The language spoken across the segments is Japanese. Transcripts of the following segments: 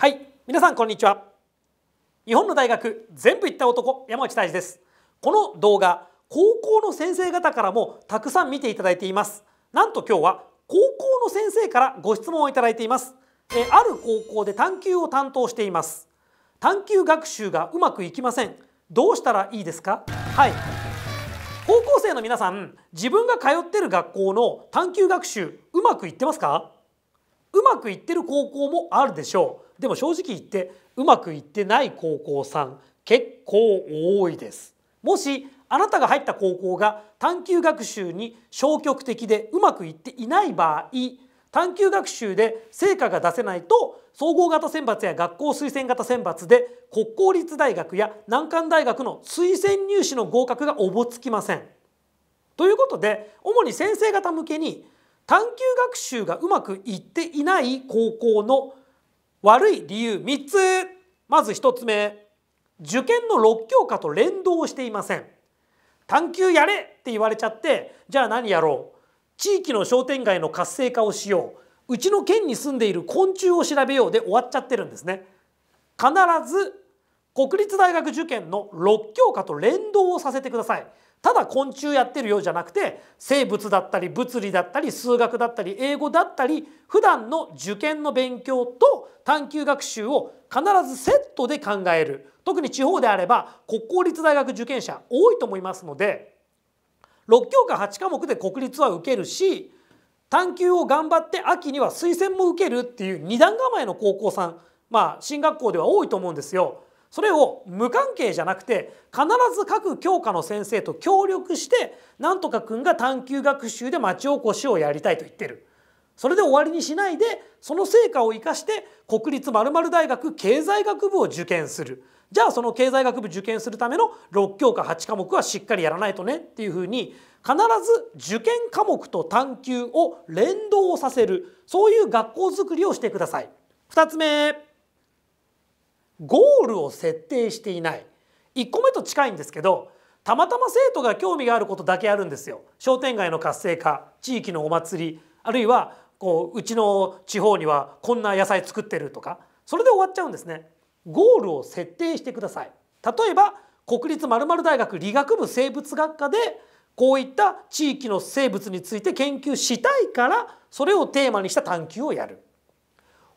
はい皆さんこんにちは日本の大学全部行った男山内大司ですこの動画高校の先生方からもたくさん見ていただいていますなんと今日は高校の先生からご質問をいただいていますえある高校で探究を担当しています探究学習がうまくいきませんどうしたらいいですかはい高校生の皆さん自分が通ってる学校の探究学習うまくいってますかうまくいってる高校もあるでしょうでも正直言ってうまくいってない高校さん結構多いですもしあなたが入った高校が探究学習に消極的でうまくいっていない場合探究学習で成果が出せないと総合型選抜や学校推薦型選抜で国公立大学や難関大学の推薦入試の合格がおぼつきません。ということで主に先生方向けに探究学習がうまくいっていない高校の悪い理由3つまず1つ目受験の6教科と連動していません探究やれって言われちゃってじゃあ何やろう地域の商店街の活性化をしよううちの県に住んでいる昆虫を調べようで終わっちゃってるんですね必ず国立大学受験の6教科と連動をさせてくださいただ昆虫やってるようじゃなくて生物だったり物理だったり数学だったり英語だったり普段の受験の勉強と探究学習を必ずセットで考える特に地方であれば国公立大学受験者多いと思いますので6教科8科目で国立は受けるし探究を頑張って秋には推薦も受けるっていう二段構えの高校さんまあ進学校では多いと思うんですよ。それを無関係じゃなくて必ず各教科の先生と協力してなんとか君が探究学習で町おこしをやりたいと言ってる。それで終わりにしないでその成果を生かして国立〇〇大学経済学部を受験するじゃあその経済学部受験するための6教科8科目はしっかりやらないとねっていうふうに必ず受験科目と探究を連動させるそういう学校づくりをしてください。2つ目ゴールを設定していない1個目と近いんですけどたまたま生徒が興味があることだけあるんですよ。商店街の活性化地域のお祭りあるいはこううちの地方にはこんな野菜作ってるとかそれで終わっちゃうんですね。ゴールを設定してください例えば国立〇〇大学理学部生物学科でこういった地域の生物について研究したいからそれをテーマにした探究をやる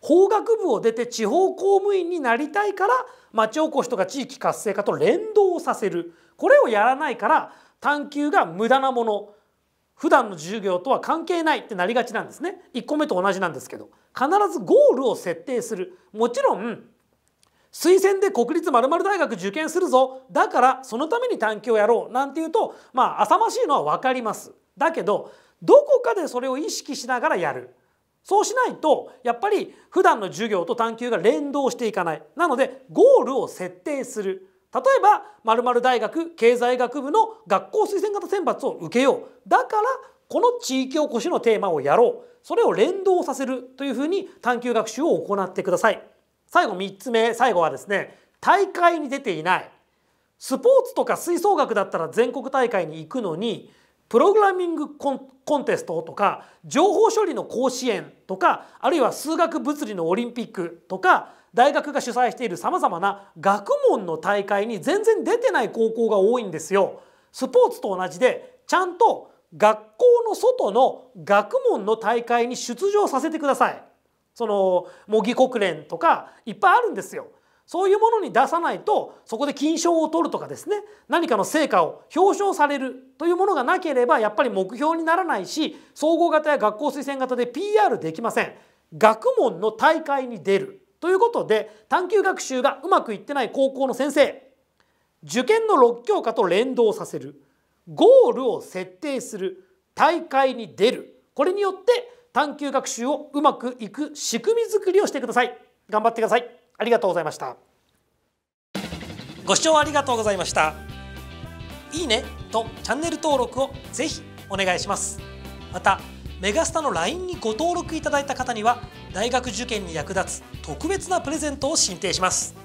法学部を出て地方公務員になりたいから町おこしとか地域活性化と連動させるこれをやらないから探究が無駄なもの普段の授業とは関係ないってなりがちなんですね1個目と同じなんですけど必ずゴールを設定するもちろん推薦で国立〇〇大学受験するぞだからそのために探究をやろうなんていうとまあ浅ましいのは分かりますだけどどこかでそれを意識しながらやるそうしないとやっぱり普段の授業と探究が連動していかないなのでゴールを設定する例えば〇〇大学経済学部の学校推薦型選抜を受けようだからこの地域おこしのテーマをやろうそれを連動させるというふうに探究学習を行ってください最後3つ目最後はですね大会に出ていないスポーツとか吹奏楽だったら全国大会に行くのにプログラミングコンコンテストとか情報処理の甲子園とかあるいは数学物理のオリンピックとか大学が主催しているさまざまな学問の大会に全然出てない高校が多いんですよ。スポーツと同じでちゃんと学校の外の学問の大会に出場させてください。その模擬国連とかいっぱいあるんですよ。そういうものに出さないとそこで金賞を取るとかですね何かの成果を表彰されるというものがなければやっぱり目標にならないし総合型や学校推薦型で PR できません。学問の大会に出るということで探究学習がうまくいってない高校の先生受験の6教科と連動させるゴールを設定する大会に出るこれによって探究学習をうまくいく仕組み作りをしてください。頑張ってください。ありがとうございましたご視聴ありがとうございましたいいねとチャンネル登録をぜひお願いしますまたメガスタの LINE にご登録いただいた方には大学受験に役立つ特別なプレゼントを進呈します